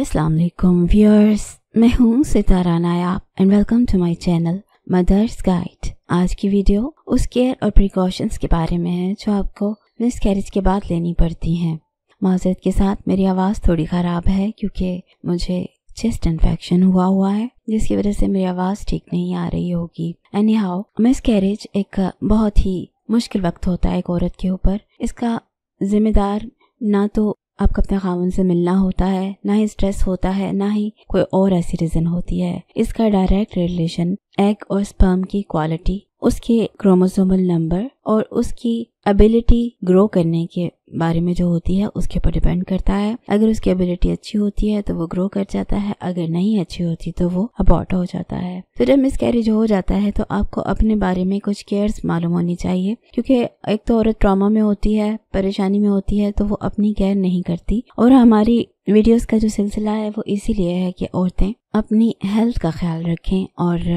अस्सलाम व्यूअर्स मैं हूँ Sitara Nayab and welcome to my channel mother's guide आज की वीडियो उस केयर और प्रिकॉशंस के बारे में है जो आपको मिस कैरिज के बाद लेनी पड़ती हैं माजरत के साथ मेरी आवाज़ थोड़ी ख़राब है क्योंकि मुझे चेस्ट इन्फेक्शन हुआ हुआ है जिसकी वजह से मेरी आवाज़ ठीक नहीं आ रही होगी एनी हाउ मिस कैरिज एक बहुत ही मुश्किल वक्त होता है एक औरत के ऊपर इसका जिम्मेदार ना तो आपको अपने खामन से मिलना होता है ना ही स्ट्रेस होता है ना ही कोई और ऐसी रीज़न होती है इसका डायरेक्ट रिलेशन एग और स्पर्म की क्वालिटी उसके क्रोमोसोमल नंबर और उसकी एबिलिटी ग्रो करने के बारे में जो होती है उसके ऊपर डिपेंड करता है अगर उसकी एबिलिटी अच्छी होती है तो वो ग्रो कर जाता है अगर नहीं अच्छी होती तो वो अबॉट हो जाता है तो जब मिस कैरिज हो जाता है तो आपको अपने बारे में कुछ केयर्स मालूम होनी चाहिए क्योंकि एक तो औरत ट्रामा में होती है परेशानी में होती है तो वो अपनी केयर नहीं करती और हमारी वीडियोज़ का जो सिलसिला है वो इसीलिए है कि औरतें अपनी हेल्थ का ख्याल रखें और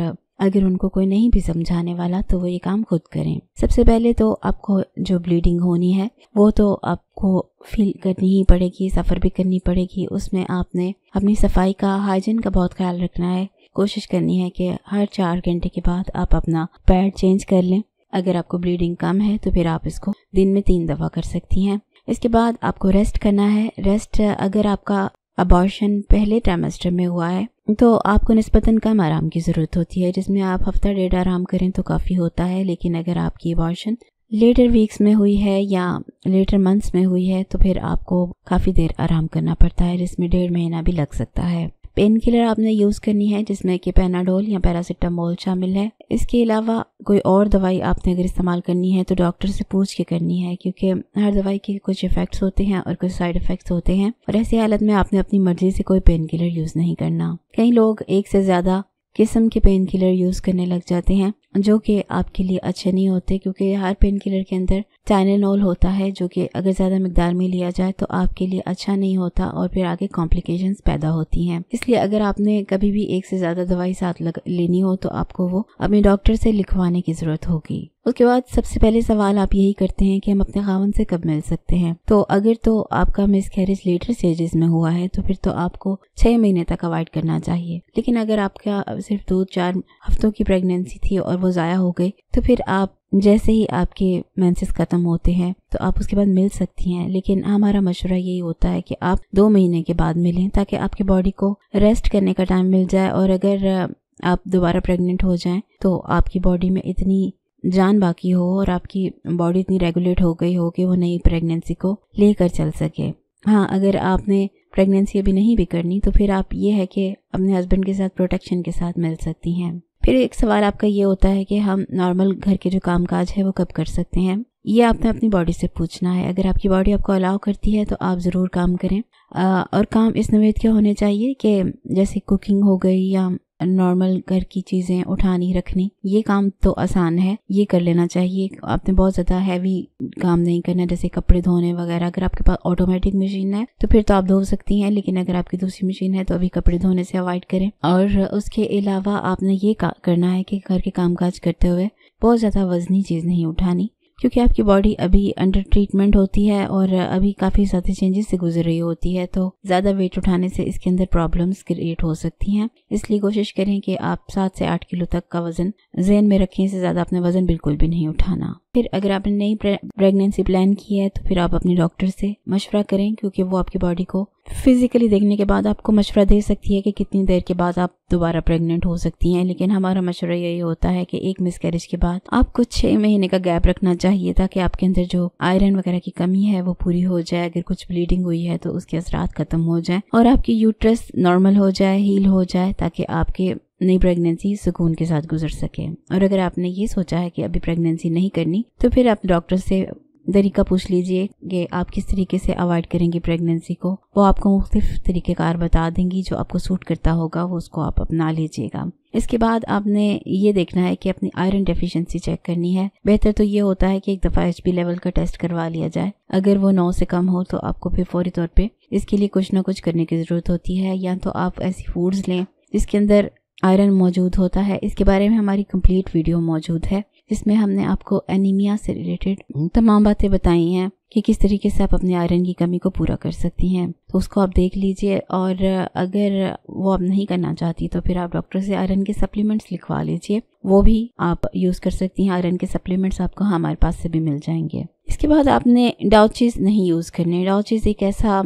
अगर उनको कोई नहीं भी समझाने वाला तो वो ये काम खुद करें सबसे पहले तो आपको जो ब्लीडिंग होनी है वो तो आपको फील करनी ही पड़ेगी सफ़र भी करनी पड़ेगी उसमें आपने अपनी सफाई का हाइजीन का बहुत ख्याल रखना है कोशिश करनी है कि हर चार घंटे के बाद आप अपना पैड चेंज कर लें अगर आपको ब्लीडिंग कम है तो फिर आप इसको दिन में तीन दफ़ा कर सकती हैं इसके बाद आपको रेस्ट करना है रेस्ट अगर आपका अबॉर्शन पहले ट्रेमेस्टर में हुआ है तो आपको नस्बता कम आराम की ज़रूरत होती है जिसमें आप हफ्ता डेढ़ आराम करें तो काफ़ी होता है लेकिन अगर आपकी अबॉर्शन लेटर वीक्स में हुई है या लेटर मंथ्स में हुई है तो फिर आपको काफ़ी देर आराम करना पड़ता है जिसमें डेढ़ महीना भी लग सकता है पेन किलर आपने यूज़ करनी है जिसमें कि पेनाडोल या पैरासिटामोल शामिल है इसके अलावा कोई और दवाई आपने अगर इस्तेमाल करनी है तो डॉक्टर से पूछ के करनी है क्योंकि हर दवाई के कुछ इफ़ेक्ट्स होते हैं और कुछ साइड इफ़ेक्ट्स होते हैं और ऐसी हालत में आपने अपनी मर्ज़ी से कोई पेन किलर यूज़ नहीं करना कई लोग एक से ज़्यादा किस्म के पेन किलर यूज़ करने लग जाते हैं जो कि आपके लिए अच्छे नहीं होते क्योंकि हर पेन किलर के अंदर टाइनानोल होता है जो कि अगर ज़्यादा मकदार में लिया जाए तो आपके लिए अच्छा नहीं होता और फिर आगे कॉम्प्लिकेशन पैदा होती हैं इसलिए अगर आपने कभी भी एक से ज़्यादा दवाई साथ लेनी हो तो आपको वो अपने डॉक्टर से लिखवाने की ज़रूरत होगी उसके बाद सबसे पहले सवाल आप यही करते हैं कि हम अपने खावन से कब मिल सकते हैं तो अगर तो आपका मिस कैरेज लेटर स्टेजेस में हुआ है तो फिर तो आपको छः महीने तक अवॉइड करना चाहिए लेकिन अगर आपका सिर्फ दो चार हफ्तों की प्रेगनेंसी थी और वो ज़ाया हो गई तो फिर आप जैसे ही आपके मैंसेस ख़त्म होते हैं तो आप उसके बाद मिल सकती हैं लेकिन हमारा मशवरा यही होता है कि आप दो महीने के बाद मिलें ताकि आपकी बॉडी को रेस्ट करने का टाइम मिल जाए और अगर आप दोबारा प्रेग्नेंट हो जाएं तो आपकी बॉडी में इतनी जान बाकी हो और आपकी बॉडी इतनी रेगुलेट हो गई हो कि वो नई प्रेगनेंसी को लेकर चल सके हाँ अगर आपने प्रेगनेंसी अभी नहीं भी करनी तो फिर आप ये है कि अपने हस्बैंड के साथ प्रोटेक्शन के साथ मिल सकती हैं फिर एक सवाल आपका ये होता है कि हम नॉर्मल घर के जो कामकाज है वो कब कर सकते हैं ये आपने अपनी बॉडी से पूछना है अगर आपकी बॉडी आपको अलाउ करती है तो आप ज़रूर काम करें आ, और काम इस नवेद के होने चाहिए कि जैसे कुकिंग हो गई या नॉर्मल घर की चीज़ें उठानी रखनी ये काम तो आसान है ये कर लेना चाहिए आपने बहुत ज़्यादा हैवी काम नहीं करना जैसे कपड़े धोने वगैरह अगर आपके पास ऑटोमेटिक मशीन है तो फिर तो आप धो सकती हैं लेकिन अगर आपकी दूसरी मशीन है तो अभी कपड़े धोने से अवॉइड करें और उसके अलावा आपने ये करना है कि घर के काम करते हुए बहुत ज़्यादा वजनी चीज़ नहीं उठानी क्योंकि आपकी बॉडी अभी अंडर ट्रीटमेंट होती है और अभी काफ़ी सारे चेंजेस से गुजर रही होती है तो ज़्यादा वेट उठाने से इसके अंदर प्रॉब्लम्स क्रिएट हो सकती हैं इसलिए कोशिश करें कि आप सात से आठ किलो तक का वज़न जहन में रखें इससे ज़्यादा अपना वज़न बिल्कुल भी नहीं उठाना फिर अगर आपने नई प्रेगनेंसी प्लान की है तो फिर आप अपने डॉक्टर से मशवरा करें क्योंकि वो आपकी बॉडी को फिज़िकली देखने के बाद आपको मशवरा दे सकती है कि कितनी देर के बाद आप दोबारा प्रेग्नेंट हो सकती हैं लेकिन हमारा मशवरा यही होता है कि एक मिसकैरेज के बाद आपको छः महीने का गैप रखना चाहिए ताकि आपके अंदर जो आयरन वगैरह की कमी है वो पूरी हो जाए अगर कुछ ब्लीडिंग हुई है तो उसके असरात ख़त्म हो जाए और आपकी यूट्रस नॉर्मल हो जाए हील हो जाए ताकि आपके नई प्रेगनेंसी सुकून के साथ गुजर सके और अगर आपने ये सोचा है कि अभी प्रेगनेंसी नहीं करनी तो फिर आप डॉक्टर से तरीका पूछ लीजिए कि आप किस तरीके से अवॉइड करेंगी प्रेगनेंसी को वो आपको मुख्तफ तरीक़ेकार बता देंगी जो आपको सूट करता होगा वो उसको आप अपना लीजिएगा इसके बाद आपने ये देखना है कि अपनी आयरन डेफिशिएंसी चेक करनी है बेहतर तो ये होता है कि एक दफ़ा एच लेवल का टेस्ट करवा लिया जाए अगर वो नौ से कम हो तो आपको फिर फौरी तौर पर इसके लिए कुछ ना कुछ करने की ज़रूरत होती है या तो आप ऐसी फूड्स लें जिसके अंदर आयरन मौजूद होता है इसके बारे में हमारी कम्प्लीट वीडियो मौजूद है इसमें हमने आपको एनीमिया से रिलेटेड तमाम बातें बताई हैं कि किस तरीके से आप अपने आयरन की कमी को पूरा कर सकती हैं तो उसको आप देख लीजिए और अगर वो आप नहीं करना चाहती तो फिर आप डॉक्टर से आयरन के सप्लीमेंट्स लिखवा लीजिए वो भी आप यूज़ कर सकती हैं आयरन के सप्लीमेंट्स आपको हमारे पास से भी मिल जाएंगे इसके बाद आपने डाउचिस नहीं यूज़ करने डाउचिस एक ऐसा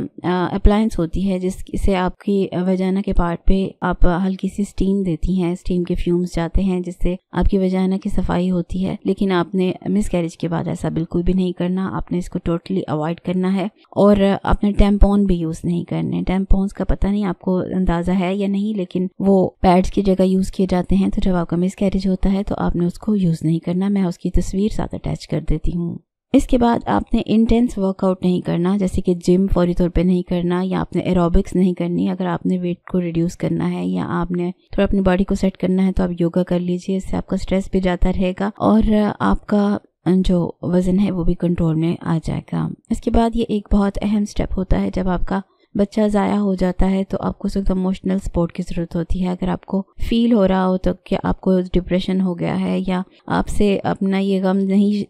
अप्लायंस होती है जिससे आपकी वजाना के पार्ट पे आप हल्की सी स्टीम देती हैं स्टीम के फ्यूम्स जाते हैं जिससे आपकी वजाना की सफाई होती है लेकिन आपने मिस कैरेज के बाद ऐसा बिल्कुल भी नहीं करना आपने इसको टोटली अवॉइड करना है और आपने टैम्पोन भी यूज़ नहीं करने टेम्पोन्स का पता नहीं आपको अंदाज़ा है या नहीं लेकिन वो पैड्स की जगह यूज़ किए जाते हैं तो जब आपका मिस कैरेज होता है तो आपने उसको यूज़ नहीं करना मैं उसकी तस्वीर साथ अटैच कर देती हूँ इसके बाद आपने इंटेंस वर्कआउट नहीं करना जैसे कि जिम फौरी तौर पे नहीं करना या आपने एरोबिक्स नहीं करनी अगर आपने वेट को रिड्यूस करना है या आपने थोड़ा अपनी बॉडी को सेट करना है तो आप योगा कर लीजिए इससे आपका स्ट्रेस भी जाता रहेगा और आपका जो वज़न है वो भी कंट्रोल में आ जाएगा इसके बाद ये एक बहुत अहम स्टेप होता है जब आपका बच्चा ज़ाया हो जाता है तो आपको उस वक्त इमोशनल सपोर्ट की ज़रूरत होती है अगर आपको फील हो रहा हो तो कि आपको डिप्रेशन हो गया है या आपसे अपना ये गम नहीं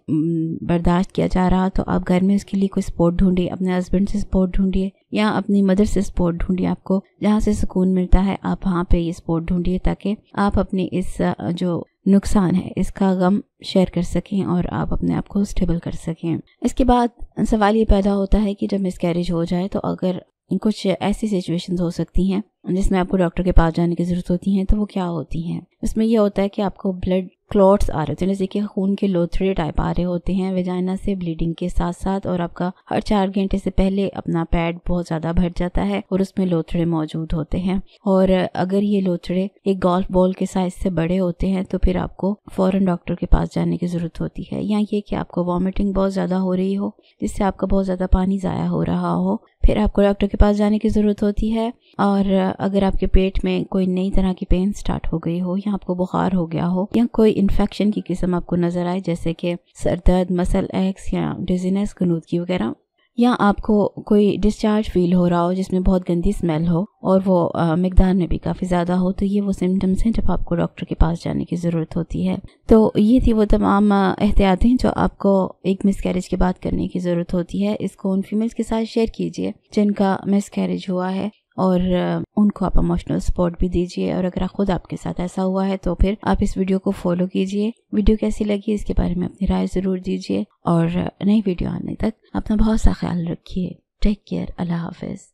बर्दाश्त किया जा रहा तो आप घर में उसके लिए कोई सपोर्ट ढूंढिए अपने हस्बैंड से सपोर्ट ढूंढिए या अपनी मदर से सपोर्ट ढूंढिए आपको जहाँ से सुकून मिलता है आप वहाँ पे ये सपोर्ट ढूंढिए ताकि आप अपने इस जो नुकसान है इसका गम शेयर कर सकें और आप अपने आप को स्टेबल कर सकें इसके बाद सवाल ये पैदा होता है कि जब मिसकैरेज हो जाए तो अगर कुछ ऐसी सिचुएशंस हो सकती हैं जिसमें आपको डॉक्टर के पास जाने की ज़रूरत होती है तो वो क्या होती हैं उसमें यह होता है कि आपको ब्लड क्लॉट्स आ रहे होते हैं जैसे कि खून के लोथरे टाइप आ रहे होते हैं वेजाइना से ब्लीडिंग के साथ साथ और आपका हर चार घंटे से पहले अपना पैड बहुत ज़्यादा भर जाता है और उसमें लोथड़े मौजूद होते हैं और अगर ये लोथड़े एक गोल्फ बॉल के साइज से बड़े होते हैं तो फिर आपको फॉरन डॉक्टर के पास जाने की ज़रूरत होती है या ये कि आपको वॉमिटिंग बहुत ज़्यादा हो रही हो जिससे आपका बहुत ज़्यादा पानी ज़ाया हो रहा हो फिर आपको डॉक्टर के पास जाने की ज़रूरत होती है और अगर आपके पेट में कोई नई तरह की पेन स्टार्ट हो गई हो या आपको बुखार हो गया हो या कोई इन्फेक्शन की किस्म आपको नज़र आए जैसे कि सर दर्द मसल एक्स या डिजीनेस गनूदगी वगैरह या आपको कोई डिस्चार्ज फील हो रहा हो जिसमें बहुत गंदी स्मेल हो और वो मकदार में भी काफ़ी ज़्यादा हो तो ये वो सिम्टम्स हैं जब आपको डॉक्टर के पास जाने की ज़रूरत होती है तो ये थी वो तमाम एहतियातें जो आपको एक मिस कैरेज के बाद करने की ज़रूरत होती है इसको उन फीमेल्स के साथ शेयर कीजिए जिनका मिस कैरेज हुआ है और उनको आप इमोशनल सपोर्ट भी दीजिए और अगर आप खुद आपके साथ ऐसा हुआ है तो फिर आप इस वीडियो को फॉलो कीजिए वीडियो कैसी लगी इसके बारे में अपनी राय ज़रूर दीजिए और नई वीडियो आने तक अपना बहुत सा ख्याल रखिए टेक केयर अल्लाह हाफिज़